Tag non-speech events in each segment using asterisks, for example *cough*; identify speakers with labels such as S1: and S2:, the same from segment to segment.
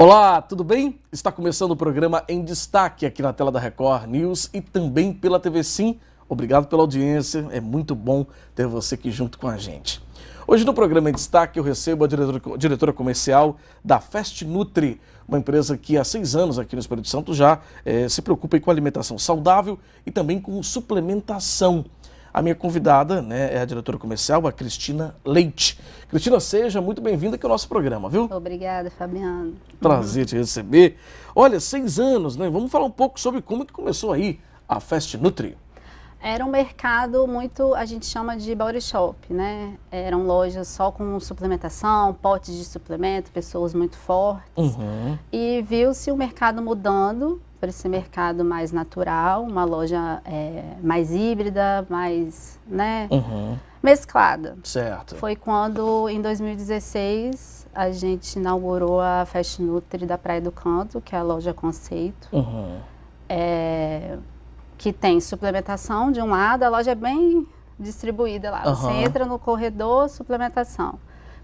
S1: Olá, tudo bem? Está começando o programa em destaque aqui na tela da Record News e também pela TV Sim. Obrigado pela audiência, é muito bom ter você aqui junto com a gente. Hoje no programa em destaque eu recebo a diretora, diretora comercial da Fast Nutri, uma empresa que há seis anos aqui no Espírito Santo já é, se preocupa com alimentação saudável e também com suplementação. A minha convidada né, é a diretora comercial, a Cristina Leite. Cristina, seja muito bem-vinda aqui ao nosso programa, viu? Obrigada, Fabiano. Prazer te receber. Olha, seis anos, né? Vamos falar um pouco sobre como que começou aí a Fast Nutri.
S2: Era um mercado muito, a gente chama de body shop, né? Eram lojas só com suplementação, potes de suplemento, pessoas muito fortes. Uhum. E viu-se o mercado mudando para esse mercado mais natural, uma loja é, mais híbrida, mais, né, uhum. mesclada.
S1: Certo. Foi
S2: quando, em 2016, a gente inaugurou a Fast Nutri da Praia do Canto, que é a loja Conceito, uhum. é, que tem suplementação de um lado, a loja é bem distribuída lá. Uhum. Você entra no corredor, suplementação.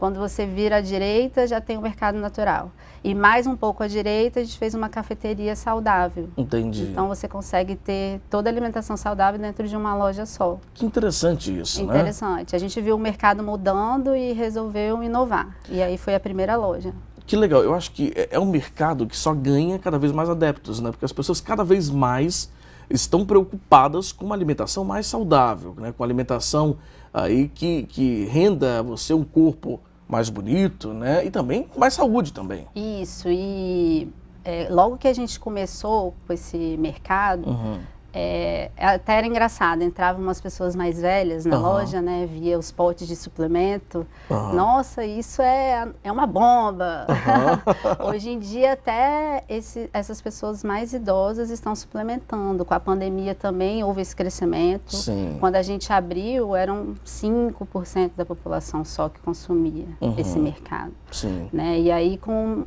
S2: Quando você vira à direita, já tem o mercado natural. E mais um pouco à direita, a gente fez uma cafeteria saudável.
S1: Entendi. Então você
S2: consegue ter toda a alimentação saudável dentro de uma loja só.
S1: Que interessante isso, interessante. né?
S2: Interessante. A gente viu o mercado mudando e resolveu inovar. E aí foi a primeira loja.
S1: Que legal. Eu acho que é, é um mercado que só ganha cada vez mais adeptos, né? Porque as pessoas cada vez mais estão preocupadas com uma alimentação mais saudável, né? com uma alimentação aí que, que renda você um corpo mais bonito, né? E também mais saúde também.
S2: Isso, e é, logo que a gente começou com esse mercado, uhum. É, é, até era engraçado, entravam umas pessoas mais velhas na uhum. loja, né? Via os potes de suplemento. Uhum. Nossa, isso é, é uma bomba. Uhum. *laughs* Hoje em dia até esse, essas pessoas mais idosas estão suplementando. Com a pandemia também houve esse crescimento. Sim. Quando a gente abriu, eram 5% da população só que consumia uhum. esse mercado. Sim. Né? E aí com,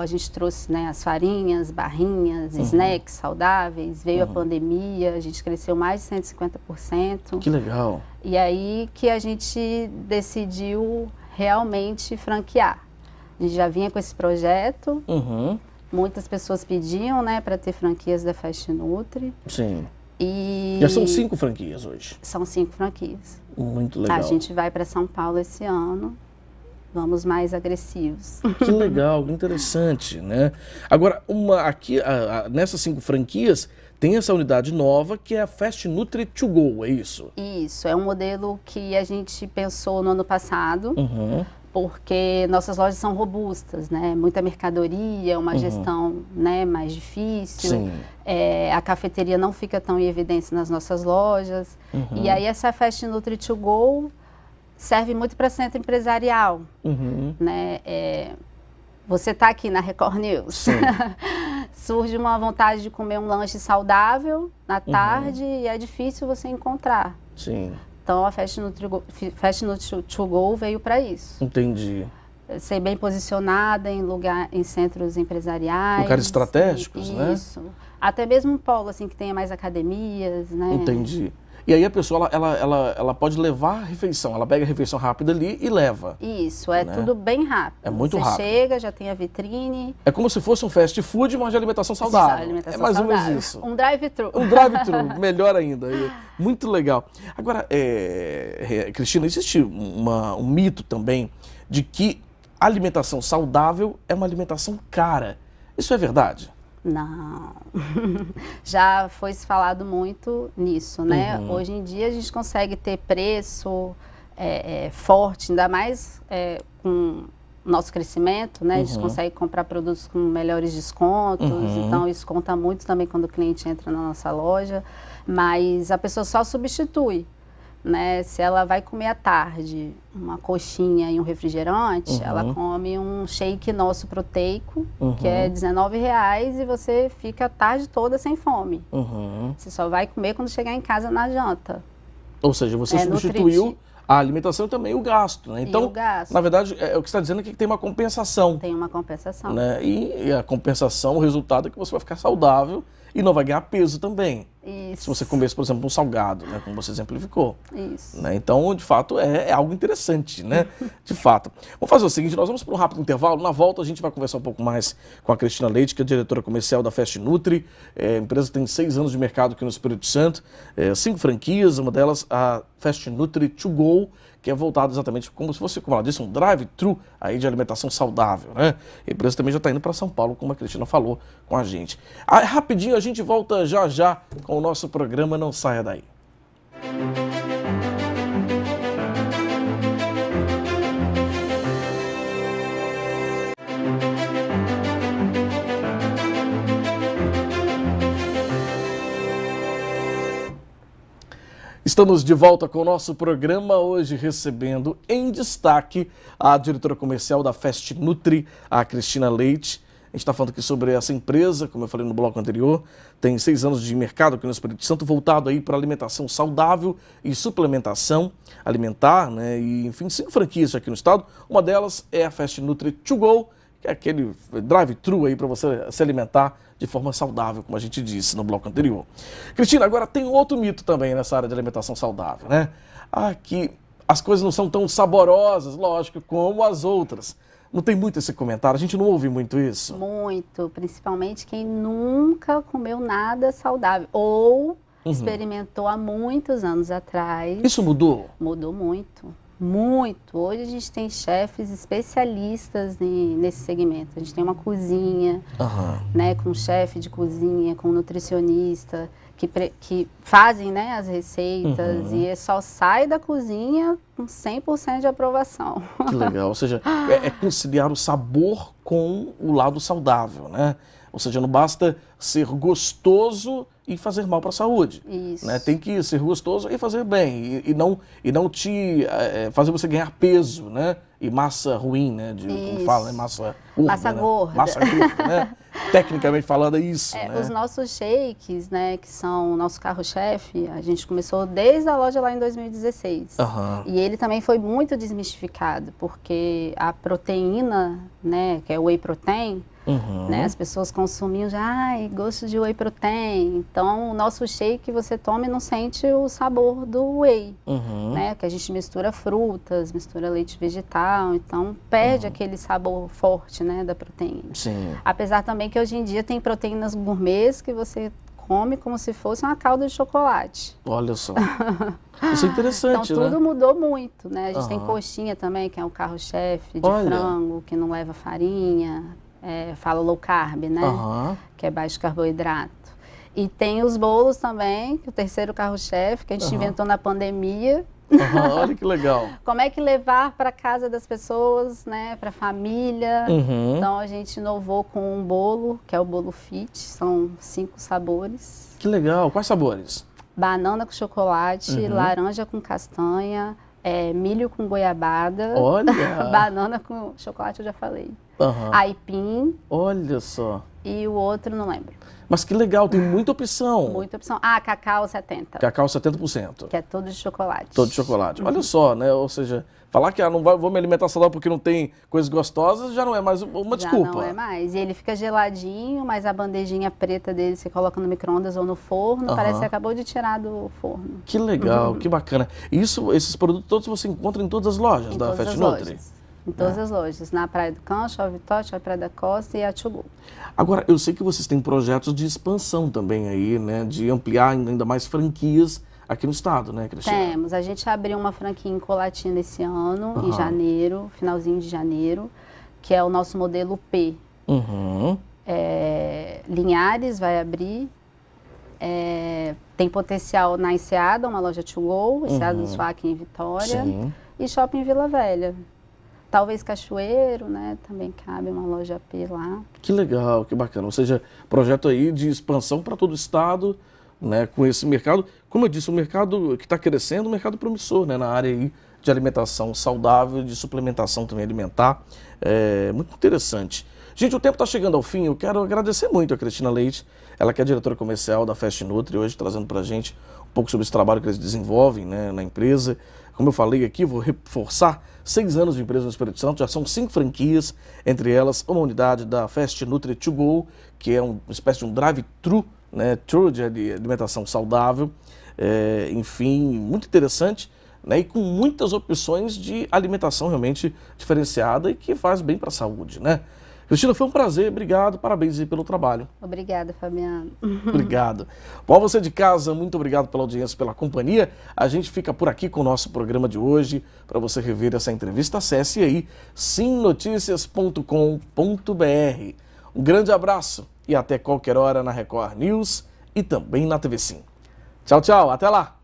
S2: a gente trouxe né, as farinhas, barrinhas, uhum. snacks saudáveis, veio a uhum. pandemia pandemia, a gente cresceu mais de 150%. Que legal! E aí que a gente decidiu realmente franquear. A gente já vinha com esse projeto, uhum. muitas pessoas pediam né, para ter franquias da Fast Nutri. Sim. E... Já são cinco franquias hoje. São cinco franquias.
S1: Muito legal. A gente
S2: vai para São Paulo esse ano. Vamos mais agressivos.
S1: *laughs* Que legal, que interessante, né? Agora, uma aqui a, a, nessas cinco franquias, tem essa unidade nova que é a Fast Nutri to Go, é isso?
S2: Isso, é um modelo que a gente pensou no ano passado, uhum. porque nossas lojas são robustas, né? Muita mercadoria, uma uhum. gestão né, mais difícil, é, a cafeteria não fica tão em evidência nas nossas lojas. Uhum. E aí essa Fast Nutri to Go serve muito para centro empresarial, uhum. né? É, você está aqui na Record News. *laughs* surge uma vontade de comer um lanche saudável na uhum. tarde uhum. e é difícil você encontrar. Sim. Então a Fast nutri Go veio para isso.
S1: Entendi.
S2: Ser bem posicionada em lugar, em centros empresariais. Lugares estratégicos, e, né? Isso. Até mesmo um polo assim que tenha mais academias, né? Entendi.
S1: E aí a pessoa, ela, ela, ela, ela pode levar a refeição, ela pega a refeição rápida ali e leva.
S2: Isso, é né? tudo bem rápido. É muito Você rápido. chega, já tem a vitrine.
S1: É como se fosse um fast food, mas de alimentação saudável. Alimentação é mais saudável. ou menos isso.
S2: Um drive-thru. Um drive-thru, *laughs*
S1: melhor ainda. Muito legal. Agora, é, é, Cristina, existe uma, um mito também de que alimentação saudável é uma alimentação cara. Isso é verdade? Não. *laughs*
S2: Já foi falado muito nisso, né? Uhum. Hoje em dia a gente consegue ter preço é, é, forte, ainda mais é, com nosso crescimento, né? Uhum. A gente uhum. consegue comprar produtos com melhores descontos, uhum. então isso conta muito também quando o cliente entra na nossa loja. Mas a pessoa só substitui né? Se ela vai comer à tarde uma coxinha e um refrigerante, uhum. ela come um shake nosso proteico, uhum. que é uhum. R$19,00 e você fica a tarde toda sem fome.
S1: Uhum. Você
S2: só vai comer quando chegar em casa na janta.
S1: Ou seja, você é substituiu a alimentação e também o gasto, né? Então, gasto. na verdade, é, é o que está dizendo é que tem uma compensação. Tem uma compensação. Né? E, e a compensação, o resultado é que você vai ficar saudável e não vai ganhar peso também. Isso. Se você comer, por exemplo, um salgado, né, como você exemplificou. Isso. Né? Então, de fato, é, é, algo interessante, né? De fato. Vamos fazer o seguinte, nós vamos para um rápido intervalo. Na volta, a gente vai conversar um pouco mais com a Cristina Leite, que é diretora comercial da Fest Nutri. É, a empresa tem seis anos de mercado aqui no Espírito Santo, é, cinco franquias, uma delas a Fest Nutri To Go, que é voltado exatamente como se fosse, como ela disse, um drive-thru aí de alimentação saudável, né? A empresa também já está indo para São Paulo, como a Cristina falou com a gente. Aí, rapidinho, a gente volta já já com o nosso programa Não Saia Daí. Música Estamos de volta com o nosso programa hoje recebendo em destaque a diretora comercial da Fest Nutri, a Cristina Leite. A gente está falando aqui sobre essa empresa, como eu falei no bloco anterior, tem seis anos de mercado aqui no Espírito Santo, voltado aí para alimentação saudável e suplementação alimentar, né? E, enfim, cinco franquias aqui no estado. Uma delas é a Fast Nutri To Go, que é aquele drive-thru aí para você se alimentar de forma saudável, como a gente disse no bloco anterior. Cristina, agora tem outro mito também nessa área de alimentação saudável, né? Ah, que as coisas não são tão saborosas, lógico, como as outras. Não tem muito esse comentário? A gente não ouve muito isso?
S2: Muito, principalmente quem nunca comeu nada saudável ou uhum. experimentou há muitos anos atrás. Isso mudou? Mudou muito. Muito. Hoje a gente tem chefes especialistas nesse segmento. A gente tem uma cozinha, uhum. né, com chefe de cozinha, com nutricionista, que, que fazem né, as receitas uhum. e é só sai da cozinha com 100% de aprovação.
S1: Que legal. Ou seja, é, é conciliar o sabor com o lado saudável, né? Ou seja, não basta ser gostoso e fazer mal para a saúde. Isso. Né? Tem que ser gostoso e fazer bem, e, e não, e não te é, fazer você ganhar peso, né? e massa ruim, né? De, como fala, né? massa urda, Massa né? gorda. Massa gorda, né? *laughs* Tecnicamente falando, é isso. É, né? Os
S2: nossos shakes, né? Que são o nosso carro-chefe, a gente começou desde a loja lá em 2016.
S1: Uhum. E
S2: ele também foi muito desmistificado, porque a proteína, né? Que é o whey protein,
S1: Uhum. Né? As
S2: pessoas consumiam já, ai, gosto de whey protein. Então, o nosso shake você toma e não sente o sabor do whey.
S1: Uhum. Né?
S2: Que a gente mistura frutas, mistura leite vegetal então perde uhum. aquele sabor forte, né, da proteína. Sim. Apesar também que hoje em dia tem proteínas gourmets que você come como se fosse uma calda de chocolate.
S1: Olha só. *laughs* Isso é interessante, Então né? tudo
S2: mudou muito, né? A gente uhum. tem coxinha também, que é um carro-chefe de Olha. frango, que não leva farinha, é, fala low carb, né? Uhum. Que é baixo carboidrato. E tem os bolos também, que é o terceiro carro-chefe, que a gente uhum. inventou na pandemia,
S1: Uhum, olha que legal.
S2: *laughs* Como é que levar para casa das pessoas, né, para família. Uhum. Então a gente inovou com um bolo, que é o bolo fit, são cinco sabores.
S1: Que legal. Quais sabores?
S2: Banana com chocolate, uhum. laranja com castanha, é, milho com goiabada. Olha! *laughs* banana com chocolate, eu já falei. Uhum. Aipim.
S1: Olha só.
S2: E o outro, não lembro.
S1: Mas que legal, tem muita opção. Muita
S2: opção. Ah, cacau 70.
S1: Cacau 70%.
S2: Que é todo de chocolate.
S1: Todo de chocolate. Uhum. Olha só, né? Ou seja, Falar que ah, não vou me alimentar saudável porque não tem coisas gostosas já não é mais uma já desculpa. Não é
S2: mais. E ele fica geladinho, mas a bandejinha preta dele você coloca no micro-ondas ou no forno, uhum. parece que acabou de tirar do forno. Que legal, uhum.
S1: que bacana. Isso, esses produtos todos você encontra em todas as lojas em da todas Fast Nutri? Lojas.
S2: Em todas é. as lojas, na Praia do Cancho, a Vitória, a Praia da Costa e a Tchubu.
S1: Agora, eu sei que vocês têm projetos de expansão também aí, né? De ampliar ainda mais franquias aqui no estado, né, Cristina? Temos.
S2: A gente abriu uma franquia em Colatina esse ano, uhum. em janeiro, finalzinho de janeiro, que é o nosso modelo P.
S1: Uhum.
S2: É, Linhares vai abrir. É, tem potencial na Enseada, uma loja to go, Enseada uhum. do aqui em Vitória. Sim. E Shopping Vila Velha. Talvez Cachoeiro, né? Também cabe uma loja P lá.
S1: Que legal, que bacana. Ou seja, projeto aí de expansão para todo o estado né, com esse mercado. Como eu disse, o um mercado que está crescendo, um mercado promissor né, na área aí de alimentação saudável, de suplementação também alimentar. É muito interessante. Gente, o tempo está chegando ao fim. Eu quero agradecer muito a Cristina Leite, ela que é diretora comercial da Fast Nutri, hoje trazendo para a gente um pouco sobre esse trabalho que eles desenvolvem né, na empresa. Como eu falei aqui, vou reforçar seis anos de empresa no Espírito Santo, já são cinco franquias, entre elas uma unidade da Fast Nutri To Go, que é uma espécie de um drive-thru né, Trudge de alimentação saudável, é, enfim, muito interessante. Né, e com muitas opções de alimentação realmente diferenciada e que faz bem para a saúde, né? Cristina, foi um prazer, obrigado, parabéns pelo trabalho.
S2: Obrigada, Fabiano. *laughs*
S1: Obrigado. Bom, você de casa, muito obrigado pela audiência, pela companhia. A gente fica por aqui com o nosso programa de hoje. Para você rever essa entrevista, acesse aí simnoticias.com.br. Um grande abraço e até qualquer hora na Record News e também na TV Sim. Tchau, tchau, até lá!